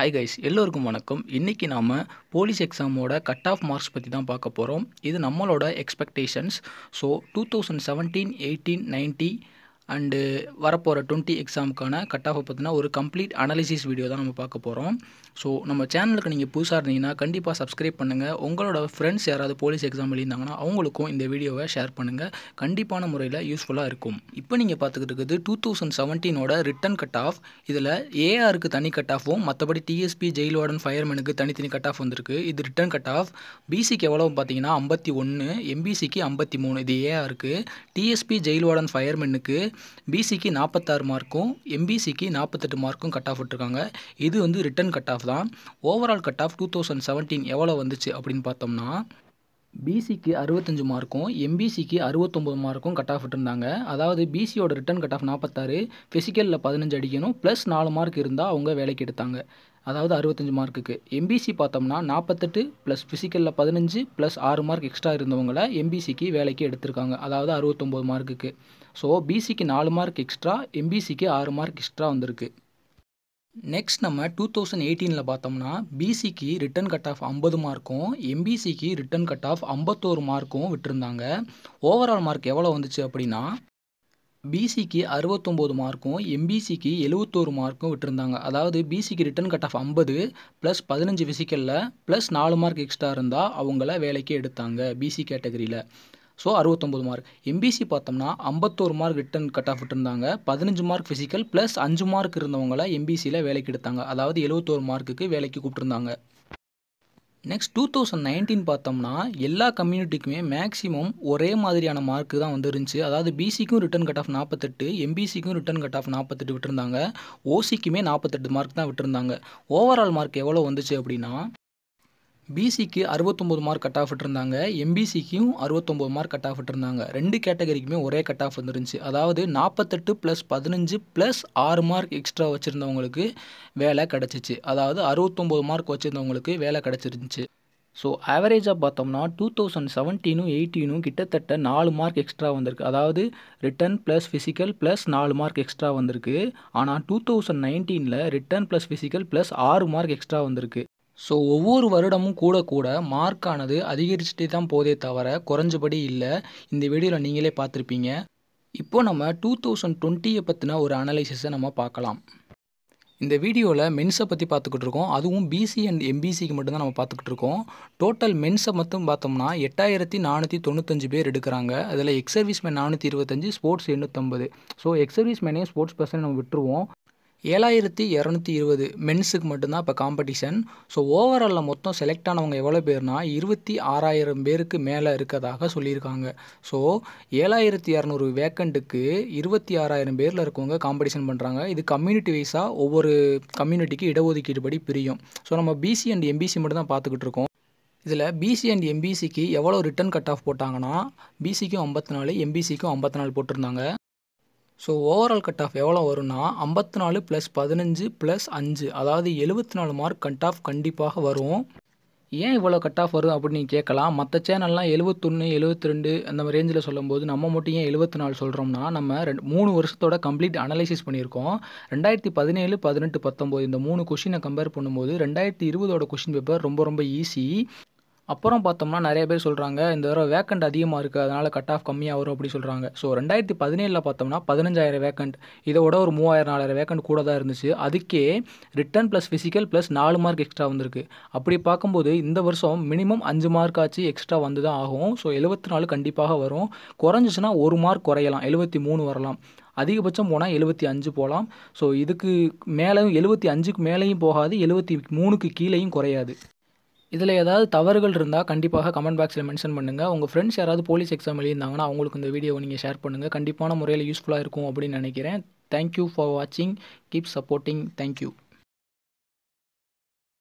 hi guys எல்லோருக்கும் வணக்கம் இன்றைக்கி நாம் போலீஸ் எக்ஸாமோட கட் ஆஃப் மார்க்ஸ் பற்றி தான் பார்க்க போகிறோம் இது நம்மளோட expectations so two thousand seventeen eighteen ninety and வரப்போகிற டுவெண்ட்டி எக்ஸாமுக்கான கட் ஆஃப் பார்த்தீங்கன்னா ஒரு கம்ப்ளீட் அனாலிசிஸ் வீடியோ தான் நம்ம பார்க்க போகிறோம் ஸோ நம்ம சேனலுக்கு நீங்கள் புதுசாக இருந்தீங்கன்னா கண்டிப்பாக சப்ஸ்கிரைப் பண்ணுங்கள் உங்களோட ஃப்ரெண்ட்ஸ் யாராவது போலீஸ் எக்ஸாம் எழுதியிருந்தாங்கன்னா அவங்களுக்கும் இந்த வீடியோவை ஷேர் பண்ணுங்கள் கண்டிப்பான முறையில் யூஸ்ஃபுல்லாக இருக்கும் இப்போ நீங்கள் பார்த்துக்கிட்டு இருக்குது டூ தௌசண்ட் செவன்டீனோட ரிட்டன் கட் ஆஃப் இதில் ஏஆருக்கு தனி கட் ஆஃபும் மற்றபடி டிஎஸ்பி ஜெயில் வார்டன் ஃபயர்மேனுக்கு தனித்தனி கட் ஆஃப் வந்திருக்கு இது ரிட்டன் கட் ஆஃப் பிசிக்கு எவ்வளோ பார்த்தீங்கன்னா ஐம்பத்தி ஒன்று எம்பிசிக்கு ஐம்பத்தி மூணு இது ஏஆருக்கு டிஎஸ்பி ஜெயில் வார்டன் ஃபயர்மேனுக்கு பிசிக்கு நாற்பத்தாறு மார்க்கும் எம்பிசிக்கு நாற்பத்தெட்டு மார்க்கும் கட் ஆஃப் விட்டுருக்காங்க இது வந்து ரிட்டன் கட் ஆஃப் தான் overall cut off two thousand seventeen எவ்வளோ வந்துச்சு அப்படின்னு பார்த்தோம்னா பிசிக்கு அறுபத்தஞ்சு மார்க்கும் எம்பிசிக்கு அறுபத்தொம்பது மார்க்கும் கட் ஆஃப் விட்டுருந்தாங்க அதாவது பிசியோட ரிட்டன் கட் ஆஃப் நாற்பத்தாறு ஃபிசிக்கலில் பதினஞ்சு அடிக்கணும் ப்ளஸ் நாலு மார்க் இருந்தால் அவங்க வேலைக்கு எடுத்தாங்க அதாவது அறுபத்தஞ்சு மார்க்குக்கு எம்பிசி பார்த்தோம்னா நாற்பத்தெட்டு ப்ளஸ் ஃபிசிக்கலில் பதினஞ்சு ப்ளஸ் ஆறு மார்க் எக்ஸ்ட்ரா இருந்தவங்களை எம்பிசிக்கு வேலைக்கு எடுத்திருக்காங்க அதாவது அறுபத்தொம்போது மார்க்குக்கு ஸோ பிசிக்கு நாலு மார்க் எக்ஸ்ட்ரா எம்பிசிக்கு ஆறு மார்க் எக்ஸ்ட்ரா வந்திருக்கு நெக்ஸ்ட் நம்ம டூ தௌசண்ட் எயிட்டீனில் பார்த்தோம்னா பிசிக்கு ரிட்டன் கட் ஆஃப் ஐம்பது மார்க்கும் எம்பிசிக்கு ரிட்டன் கட் ஆஃப் ஐம்பத்தோரு மார்க்கும் விட்டுருந்தாங்க ஓவரால் மார்க் எவ்வளோ வந்துச்சு அப்படின்னா பிசிக்கு அறுபத்தொம்போது மார்க்கும் எம்பிசிக்கு எழுவத்தோரு மார்க்கும் விட்டுருந்தாங்க அதாவது பிசிக்கு ரிட்டன் கட் ஆஃப் ஐம்பது ப்ளஸ் பதினஞ்சு ஃபிசிக்கலில் ப்ளஸ் நாலு மார்க் எக்ஸ்ட்ரா இருந்தால் அவங்கள வேலைக்கு எடுத்தாங்க பிசி கேட்டகரியில் ஸோ அறுபத்தொம்பது மார்க் எம்பிசி பார்த்தோம்னா ஐம்பத்தோரு மார்க் ரிட்டன் கட் ஆஃப் இருந்தாங்க பதினஞ்சு மார்க் ஃபிசிக்கல் ப்ளஸ் அஞ்சு மார்க் இருந்தவங்கள எம்பிசியில் வேலைக்கு எடுத்தாங்க அதாவது எழுபத்தோரு மார்க்குக்கு வேலைக்கு கூப்பிட்டுருந்தாங்க நெக்ஸ்ட் டூ தௌசண்ட் நைன்டீன் பார்த்தோம்னா எல்லா கம்யூனிட்டிக்குமே மேக்ஸிமம் ஒரே மாதிரியான மார்க் தான் வந்துருந்துச்சு அதாவது பிசிக்கும் ரிட்டன் கட் ஆஃப் நாற்பத்தெட்டு எம்பிசிக்கும் ரிட்டன் கட் ஆஃப் நாற்பத்தெட்டு விட்டுருந்தாங்க ஓசிக்குமே நாற்பத்தெட்டு மார்க் தான் விட்டுருந்தாங்க ஓவரால் மார்க் எவ்வளோ வந்துச்சு அப்படின்னா பிசிக்கு அறுபத்தொம்போது மார்க் கட் ஆஃப் இருந்தாங்க எம்பிசிக்கும் அறுபத்தொம்போது மார்க் கட் ஆஃப் இருந்தாங்க ரெண்டு கேட்டகரிக்குமே ஒரே கட் ஆஃப் வந்துருந்துச்சு அதாவது நாற்பத்தெட்டு ப்ளஸ் பதினஞ்சு ப்ளஸ் ஆறு மார்க் எக்ஸ்ட்ரா வச்சுருந்தவங்களுக்கு வேலை கிடச்சிச்சு அதாவது அறுபத்தொம்போது மார்க் வச்சுருந்தவங்களுக்கு வேலை கிடச்சிருந்துச்சு ஸோ ஆவரேஜாக பார்த்தோம்னா டூ தௌசண்ட் செவன்டீனும் எயிட்டீனும் கிட்டத்தட்ட நாலு மார்க் எக்ஸ்ட்ரா வந்திருக்கு அதாவது ரிட்டன் ப்ளஸ் ஃபிசிக்கல் ப்ளஸ் நாலு மார்க் எக்ஸ்ட்ரா வந்திருக்கு ஆனால் டூ தௌசண்ட் நைன்டீனில் ரிட்டன் ப்ளஸ் ஃபிசிக்கல் ப்ளஸ் ஆறு மார்க் எக்ஸ்ட்ரா வந்திருக்கு ஸோ ஒவ்வொரு வருடமும் கூட கூட மார்க்கானது அதிகரிச்சுட்டே தான் போதே தவிர குறைஞ்சபடி இல்லை இந்த வீடியோவில் நீங்களே பார்த்துருப்பீங்க இப்போது நம்ம டூ தௌசண்ட் டுவெண்ட்டியை பற்றின ஒரு அனலைசிஸை நம்ம பார்க்கலாம் இந்த வீடியோவில் மென்ஸை பற்றி பார்த்துக்கிட்டு இருக்கோம் அதுவும் பிசி அண்ட் எம்பிசிக்கு மட்டும்தான் நம்ம பார்த்துக்கிட்டு இருக்கோம் டோட்டல் மென்ஸை மட்டும் பார்த்தோம்னா எட்டாயிரத்தி நானூற்றி தொண்ணூத்தஞ்சு பேர் எடுக்கிறாங்க அதில் எக்ஸர்வீஸ் மேன் நானூற்றி இருபத்தஞ்சு ஸ்போர்ட்ஸ் எண்ணூற்றம்பது ஸோ எக்ஸர்வீஸ் மேனே ஸ்போர்ட்ஸ் பர்சன் நம்ம விட்டுருவோம் ஏழாயிரத்தி இரநூத்தி இருபது மென்ஸுக்கு மட்டும்தான் இப்போ காம்படிஷன் ஸோ ஓவராலில் மொத்தம் செலக்ட் ஆனவங்க எவ்வளோ பேர்னா இருபத்தி ஆறாயிரம் பேருக்கு மேலே இருக்கதாக சொல்லியிருக்காங்க ஸோ ஏழாயிரத்தி இரநூறு வேக்கண்ட்டுக்கு இருபத்தி ஆறாயிரம் பேரில் இருக்கவங்க காம்படிஷன் பண்ணுறாங்க இது கம்யூனிட்டி வைஸாக ஒவ்வொரு கம்யூனிட்டிக்கு இடஒதுக்கீடு படி பிரியும் ஸோ நம்ம பிசி அண்ட் எம்பிசி மட்டும் தான் பார்த்துக்கிட்டு இருக்கோம் இதில் பிசி அண்ட் எம்பிசிக்கு எவ்வளோ ரிட்டன் கட் ஆஃப் போட்டாங்கன்னா பிசிக்கும் ஐம்பத்தி நாலு எம்பிசிக்கும் ஐம்பத்தி நாலு போட்டிருந்தாங்க ஸோ ஓவரால் கட் ஆஃப் எவ்வளோ வரும்னா ஐம்பத்தி நாலு ப்ளஸ் பதினஞ்சு ப்ளஸ் அஞ்சு அதாவது எழுபத்தி நாலு மார்க் கட் ஆஃப் கண்டிப்பாக வரும் ஏன் இவ்வளோ கட் ஆஃப் வருது அப்படின்னு கேட்கலாம் மற்ற சேனல்லாம் எழுபத்தொன்று எழுபத்தி ரெண்டு அந்த மாதிரி ரேஞ்சில் சொல்லும்போது நம்ம மட்டும் ஏன் எழுபத்தி நாலு சொல்கிறோம்னா நம்ம ரெண்டு மூணு வருஷத்தோட கம்ப்ளீட் அனலைசிஸ் பண்ணியிருக்கோம் ரெண்டாயிரத்தி பதினேழு பதினெட்டு பத்தொம்போது இந்த மூணு கொஷினை கம்பேர் பண்ணும்போது ரெண்டாயிரத்தி இருபதோட கொஷின் பேப்பர் ரொம்ப ரொம்ப ஈஸி அப்புறம் பார்த்தோம்னா நிறைய பேர் சொல்கிறாங்க இந்த தடவை வேக்கண்ட் அதிகமாக இருக்குது அதனால் கட் ஆஃப் கம்மியாக வரும் அப்படி சொல்கிறாங்க ஸோ ரெண்டாயிரத்தி பதினேழில் பார்த்தோம்னா பதினஞ்சாயிரம் வேக்கண்ட் இதோட ஒரு மூவாயிரம் நாலாயிரம் வேக்கண்ட் கூட தான் இருந்துச்சு அதுக்கே ரிட்டன் ப்ளஸ் ஃபிசிக்கல் ப்ளஸ் நாலு மார்க் எக்ஸ்ட்ரா வந்திருக்கு அப்படி பார்க்கும்போது இந்த வருஷம் மினிமம் அஞ்சு மார்க் ஆச்சு எக்ஸ்ட்ரா வந்து தான் ஆகும் ஸோ எழுபத்தி நாலு கண்டிப்பாக வரும் குறைஞ்சிச்சுன்னா ஒரு மார்க் குறையலாம் எழுபத்தி மூணு வரலாம் அதிகபட்சம் போனால் எழுபத்தி அஞ்சு போகலாம் ஸோ இதுக்கு மேலேயும் எழுபத்தி அஞ்சுக்கு மேலேயும் போகாது எழுபத்தி மூணுக்கு கீழேயும் குறையாது இதில் ஏதாவது தவறுகள் இருந்தால் கண்டிப்பாக கமெண்ட் பாக்ஸில் மென்ஷன் பண்ணுங்கள் உங்கள் ஃப்ரெண்ட்ஸ் யாராவது போலீஸ் எக்ஸாம் எழுதியிருந்தாங்கன்னா அவங்களுக்கு இந்த வீடியோவை நீங்கள் ஷேர் பண்ணுங்கள் கண்டிப்பான முறையில் யூஸ்ஃபுல்லாக இருக்கும் அப்படின்னு நினைக்கிறேன் தேங்க்யூ ஃபார் வாட்சிங் கீப் சப்போர்ட்டிங் தேங்க்யூ